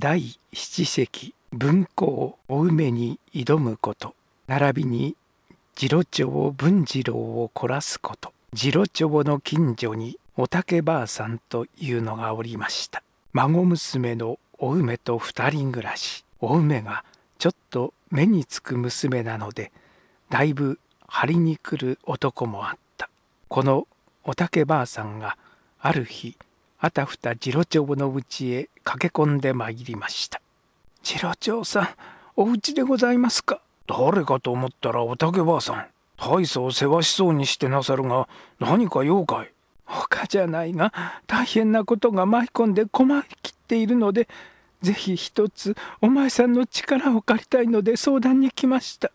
第七席文庫お梅に挑むこと並びに次郎長文次郎を凝らすこと次郎長の近所にお竹ばあさんというのがおりました孫娘のお梅と二人暮らしお梅がちょっと目につく娘なのでだいぶ張りに来る男もあったこのお竹ばあさんがある日あたふた次郎長のうちへ駆け込んでまいりました次郎長さんお家でございますか誰かと思ったらおたけばあさん大層せわしそうにしてなさるが何か妖怪他じゃないが大変なことが舞い込んで困りきっているのでぜひ一つお前さんの力を借りたいので相談に来ました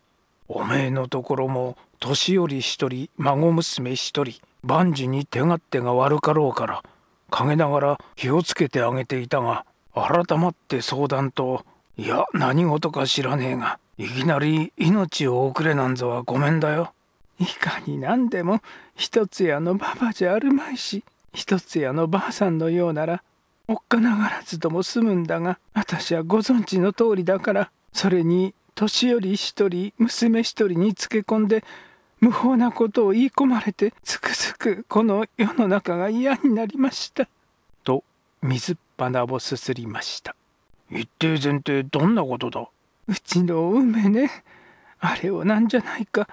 おめえのところも年寄り一人孫娘一人万事に手勝手が悪かろうから陰ながら気をつけてあげていたが改まって相談と「いや何事か知らねえがいきなり命を送れなんぞはごめんだよ」いかになんでも一つ屋のばばじゃあるまいし一つ屋のばあさんのようならおっかながらずとも済むんだが私はご存知の通りだからそれに年寄り一人娘一人につけ込んで無法なことを言い込まれてつくづくこの世の中が嫌になりました」と水っぱなをすすりました一定前提どんなことだうちの梅ねあれをなんじゃないか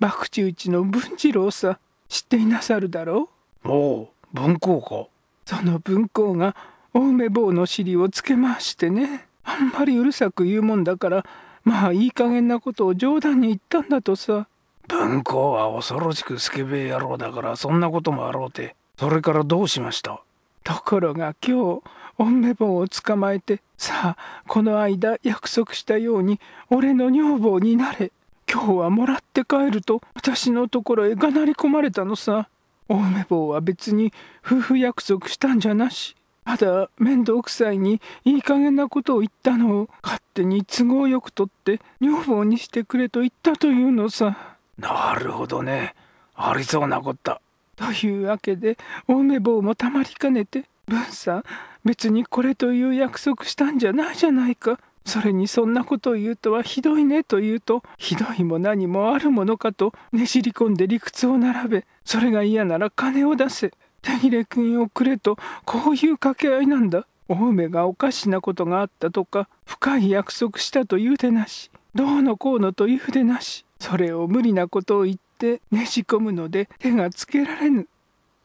博打打ちの文次郎さ知っていなさるだろうおお文公かその文公がお梅坊の尻をつけましてねあんまりうるさく言うもんだからまあいい加減なことを冗談に言ったんだとさ文庫は恐ろしくスケベ野郎だからそんなこともあろうてそれからどうしましたところが今日おんめんを捕まえてさあこの間約束したように俺の女房になれ今日はもらって帰ると私のところへがなり込まれたのさお梅坊は別に夫婦約束したんじゃなしただ面倒くさいにいい加減なことを言ったのを勝手に都合よく取って女房にしてくれと言ったというのさ。なるほどねありそうなこったというわけでお梅坊もたまりかねて文さん別にこれという約束したんじゃないじゃないかそれにそんなことを言うとはひどいねと言うとひどいも何もあるものかとねじり込んで理屈を並べそれが嫌なら金を出せ手切れ金をくれとこういう掛け合いなんだお梅がおかしなことがあったとか深い約束したと言うでなしどうのこうのと言うでなしそれを無理なことを言ってねじ込むので手がつけられぬ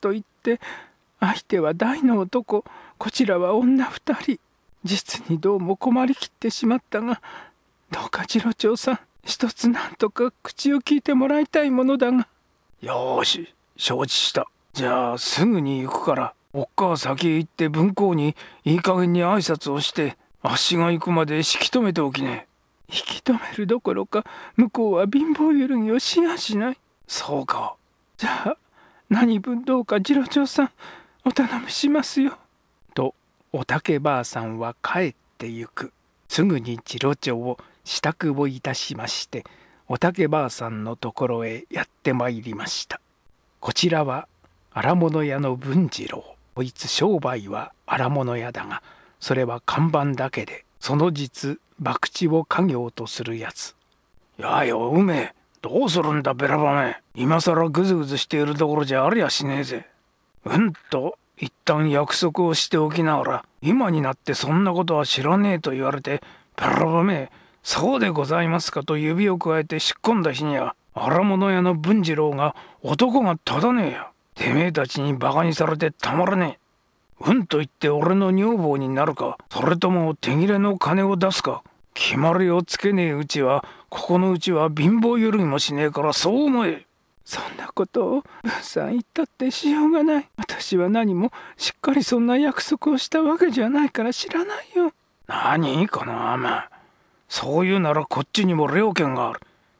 と言って相手は大の男こちらは女二人実にどうも困りきってしまったがどうか次郎長さん一つなんとか口を聞いてもらいたいものだがよし承知したじゃあすぐに行くからおっか先へ行って文庫にいい加減に挨拶をしてあっしが行くまで引き止めておきね引き止めるどころか向こうは貧乏ゆるぎをしやしないそうかじゃあ何分どうか次郎長さんお頼みしますよ」とおたけばあさんは帰ってゆくすぐに次郎長を支度をいたしましておたけばあさんのところへやってまいりましたこちらは荒物屋の文次郎こいつ商売は荒物屋だがそれは看板だけでその実博打を家業とするやつやいお梅どうするんだベラバメ今更ぐずぐずしているところじゃありゃしねえぜうんと一旦約束をしておきながら今になってそんなことは知らねえと言われてベラバめそうでございますかと指をくわえてしっ込んだ日には荒物屋の文次郎が男が立たねえやてめえたちにバカにされてたまらねえうんと言って俺の女房になるかそれとも手切れの金を出すか決まりをつけねえうちはここのうちは貧乏ゆるぎもしねえからそう思えそんなことをんさん言ったってしようがない私は何もしっかりそんな約束をしたわけじゃないから知らないよ何このアマそう言うならこっちにも料件がある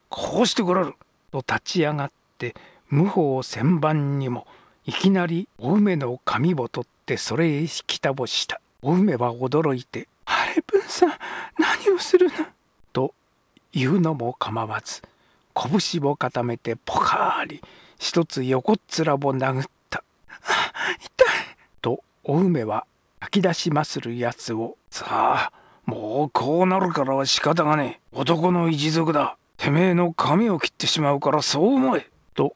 こうしてくれると立ち上がって無法旋盤にもいきなりお梅の紙を取ってそれへ引き倒したお梅は驚いてイブさん何をするの?」と言うのも構わず拳を固めてポカーリ一つ横っ面を殴った「あ痛い!」とお梅は吐き出しまするやつを「さあもうこうなるからは仕方がねえ男の一族だてめえの髪を切ってしまうからそう思え」と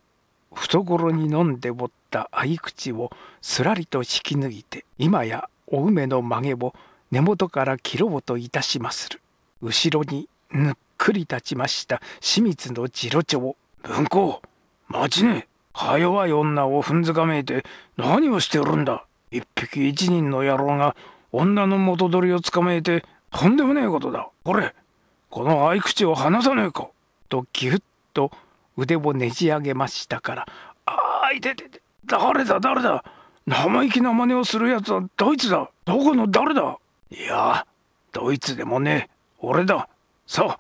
懐に飲んでおった合口をすらりと引き抜いて今やお梅の曲げを根元から切ろうといたしまする後ろにぬっくり立ちました清水の次郎長文庫待ちねか弱い女を踏んづかめいて何をしておるんだ一匹一人の野郎が女の元取りをつかめいてとんでもねえことだこれこの合口を離さねえかとぎゅっと腕をねじ上げましたから「あいててて誰だ誰だ生意気な真似をするやつはどいつだどこの誰だいやドイツでもね俺ださ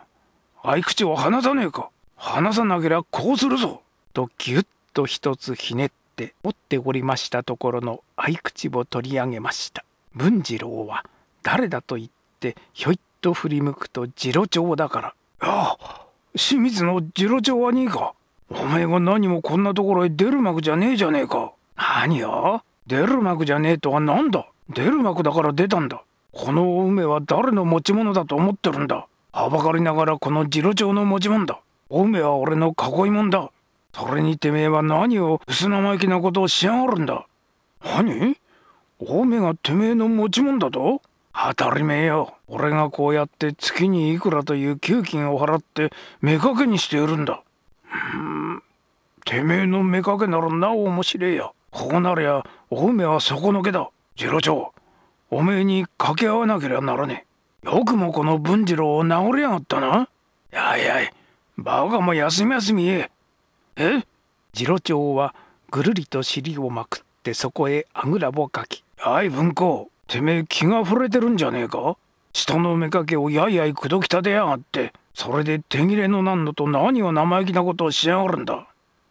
あ合口を離さねえか離さなけりゃこうするぞとギュッと一つひねって折っておりましたところの合口を取り上げました文次郎は誰だと言ってひょいっと振り向くと次郎長だからああ清水の次郎長はねえかお前が何もこんなところへ出る幕じゃねえじゃねえか何よ出る幕じゃねえとは何だ出る幕だから出たんだこのお梅は誰の持ち物だと思ってるんだはばかりながらこの次郎長の持ち物だお梅は俺の囲いもんだそれにてめえは何を薄生意気なことをしやがるんだ何お梅がてめえの持ち物だと当たりめえよ俺がこうやって月にいくらという給金を払って目かけにしているんだうんてめえの目かけならなお面白えやここなりゃお梅は底抜けだ次郎長おめえに掛け合わなけりゃならねえ。よくもこの文次郎を治りやがったな。やいやい、バカも休み休みえ。次郎長はぐるりと尻をまくってそこへあぐらをかき。やい文庫、てめえ気が触れてるんじゃねえか人の目かけをやいやい口説き立てやがって、それで手切れのなんのと何を生意気なことをしやがるんだ。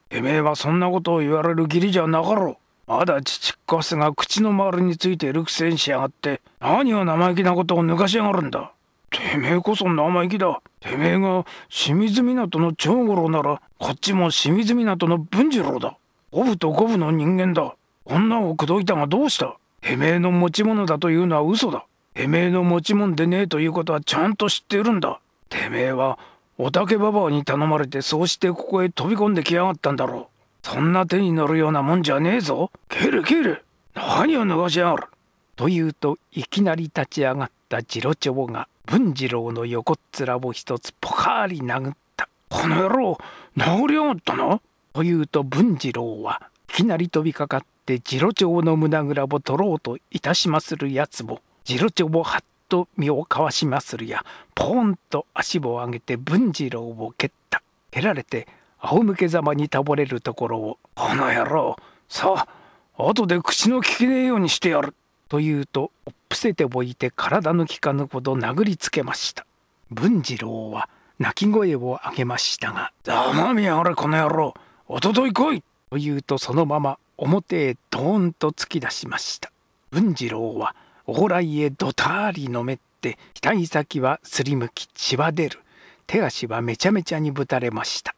てめえはそんなことを言われる義理じゃなかろう。まだ父っかすが口の周りについてるくせにしやがって何を生意気なことを抜かしやがるんだてめえこそ生意気だてめえが清水港の長五郎ならこっちも清水港の文次郎だ五分と五分の人間だ女を口説いたがどうしたてめえの持ち物だというのは嘘だてめえの持ち物でねえということはちゃんと知っているんだてめえはおたけばばに頼まれてそうしてここへ飛び込んできやがったんだろうそんな手に乗るようなもんじゃねえぞ蹴る蹴る何を逃がしやがるというといきなり立ち上がった次郎長が文次郎の横っ面を一つポカーリ殴った「この野郎殴りやがったのというと文次郎はいきなり飛びかかって次郎長の胸ぐらを取ろうといたしまするやつも次郎長をはっと身をかわしまするやポーンと足を上げて文次郎を蹴った蹴られて仰向けざまに倒れるところを「この野郎さあ後で口の利けねえようにしてやる」と言うとおっ伏せておいて体の利かぬほど殴りつけました文次郎は泣き声を上げましたが「まみやがれこの野郎おととい来い!」と言うとそのまま表へドーンと突き出しました文次郎は往来へどたりのめって額先はすりむき血は出る手足はめちゃめちゃにぶたれました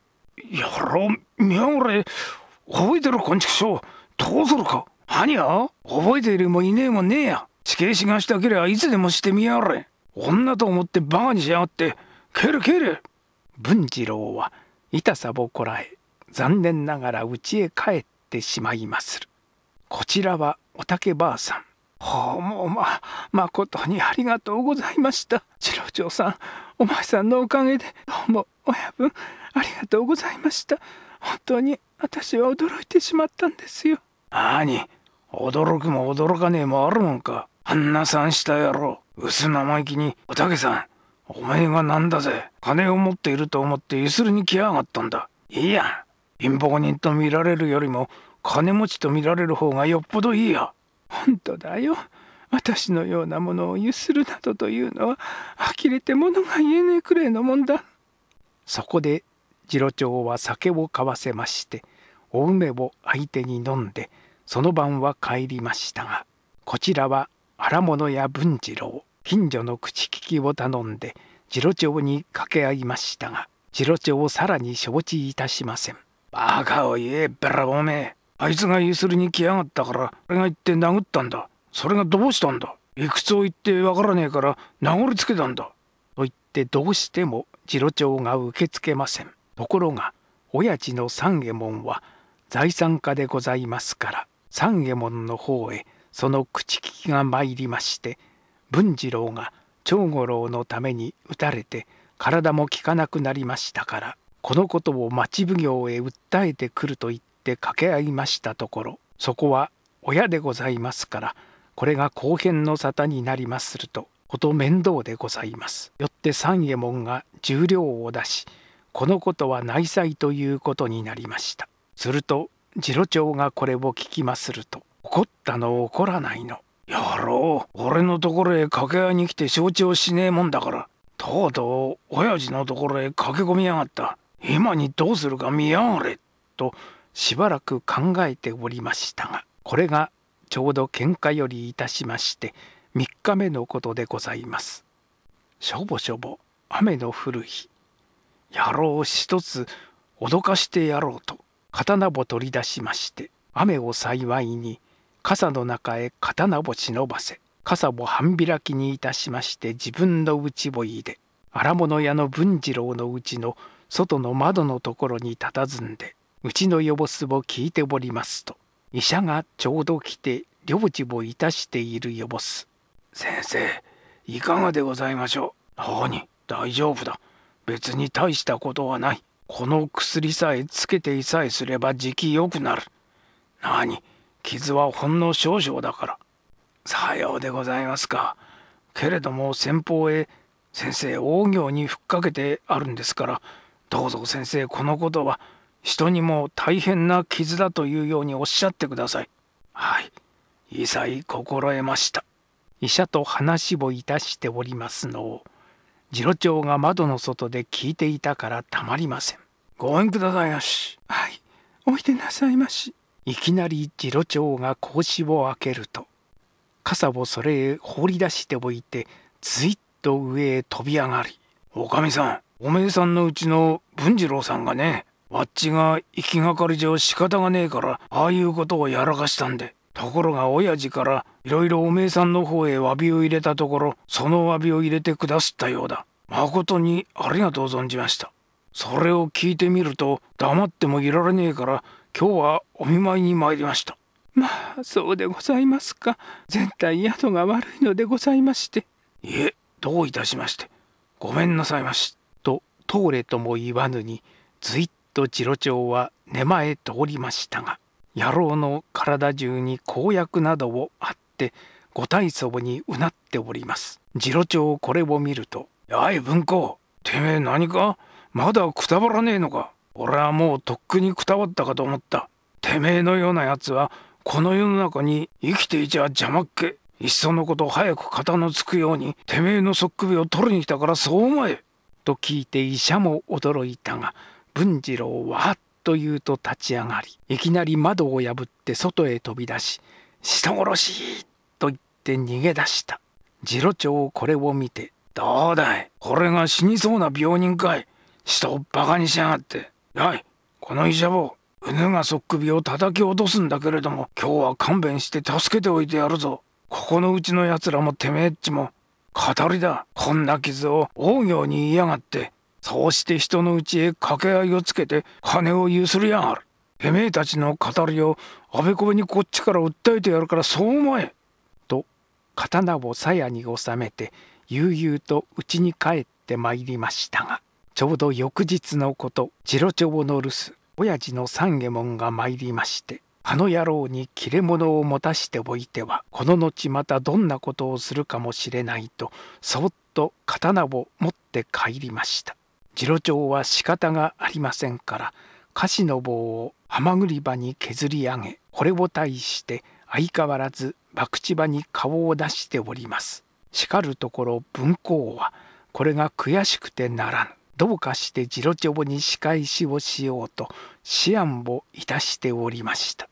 やろみゃおれ覚えてる？こんちくしょうどうするかはにや覚えているもいねえもねえや死刑しがしたけりゃいつでもしてみやれ女と思ってバカにしやがってけるける文次郎は痛さぼこらえ残念ながら家へ帰ってしまいまするこちらはおたけばあさんほうもうま誠にありがとうございました次郎長さんお前さんのおかげでどうも親分ありがとうございました本当に私は驚いてしまったんですよ何驚くも驚かねえもあるもんかあんなさんした野郎薄生意気におたけさんお前がなんだぜ金を持っていると思ってゆするに来やがったんだいいや貧乏人と見られるよりも金持ちと見られる方がよっぽどいいや本当だよ。私のようなものをゆするなどというのは呆れて物が言えねえくらいのもんだ。そこで次郎長は酒を交わせましてお梅を相手に飲んでその晩は帰りましたがこちらは荒物や文次郎近所の口利きを頼んで次郎長に掛け合いましたが次郎長をさらに承知いたしません。バカを言えブラおめあいつがゆすりに来やがったから俺が行って殴ったんだそれがどうしたんだいくつを言ってわからねえから殴りつけたんだと言ってどうしても次郎長が受け付けませんところが親父の三右衛門は財産家でございますから三右衛門の方へその口利きが参りまして文次郎が長五郎のために打たれて体も利かなくなりましたからこのことを町奉行へ訴えてくると言って掛け合いましたところそこは親でございますからこれが後編の沙汰になりまするとこと面倒でございます。よって三右衛門が重量を出しこのことは内裁ということになりました。すると次郎長がこれを聞きますると怒ったの怒らないの。やろう俺のところへ掛け合いに来て承知をしねえもんだからとうとう親父のところへ駆け込みやがった今にどうするか見やがれとしばらく考えておりましたがこれがちょうど喧嘩よりいたしまして3日目のことでございます。しょぼしょぼ雨の降る日野郎一つ脅かしてやろうと刀を取り出しまして雨を幸いに傘の中へ刀を忍ばせ傘を半開きにいたしまして自分の内を入で荒物屋の文次郎のうちの外の窓のところに佇んでうちのよぼすを聞いておりますと医者がちょうど来て領事をいたしているよぼす先生いかがでございましょう何大丈夫だ別に大したことはないこの薬さえつけてさえすればじきよくなる何傷はほんの少々だからさようでございますかけれども先方へ先生大行にふっかけてあるんですからどうぞ先生このことは人にも大変な傷だというようにおっしゃってください。はい、いざい心得ました。医者と話をいたしておりますのを、次郎長が窓の外で聞いていたからたまりません。ごめんくださいまし。はい、おいでなさいまし。いきなり次郎長が格子を開けると、傘をそれへ放り出しておいて、ずいっと上へ飛び上がり。おかみさん、おめえさんのうちの文次郎さんがね、あっちが行きがかり上仕方がねえからああいうことをやらかしたんでところが親父からいろいろおめえさんの方へ詫びを入れたところその詫びを入れてくだすったようだ誠にありがとう存じましたそれを聞いてみると黙ってもいられねえから今日はお見舞いに参りましたまあそうでございますか全体宿が悪いのでございましていえどういたしましてごめんなさいまし」と通れとも言わぬにずいっと次郎長は寝前通りましたが野郎の体中に公約などをあってご大祖母にうなっております次郎長これを見ると「やい文庫てめえ何かまだくたばらねえのか俺はもうとっくにくたばったかと思ったてめえのようなやつはこの世の中に生きていちゃ邪魔っけいっそのこと早く肩のつくようにてめえのそっくりを取りに来たからそう思え」と聞いて医者も驚いたが文次郎はっと言うと立ち上がりいきなり窓を破って外へ飛び出し「人殺し!」と言って逃げ出した次郎長これを見て「どうだいこれが死にそうな病人かい人をバカにしやがってやいこの医者を犬がそっ首を叩き落とすんだけれども今日は勘弁して助けておいてやるぞここのうちのやつらもてめえっちも語りだこんな傷を大行に言いやがってそうして人のうちへ掛け合いをつけて金をゆするやんあるてめえたちの語りをあべこべにこっちから訴えてやるからそう思え」と刀を鞘に収めて悠々と家に帰ってまいりましたがちょうど翌日のこと次郎町の留守親父の三右衛門が参りましてあの野郎に切れ者を持たしておいてはこの後またどんなことをするかもしれないとそっと刀を持って帰りました。次郎長は仕方がありませんから菓子の棒をはまぐり場に削り上げこれを対して相変わらず博打場に顔を出しております。しかるところ文公はこれが悔しくてならぬ。どうかして次郎長に仕返しをしようと思案をいたしておりました。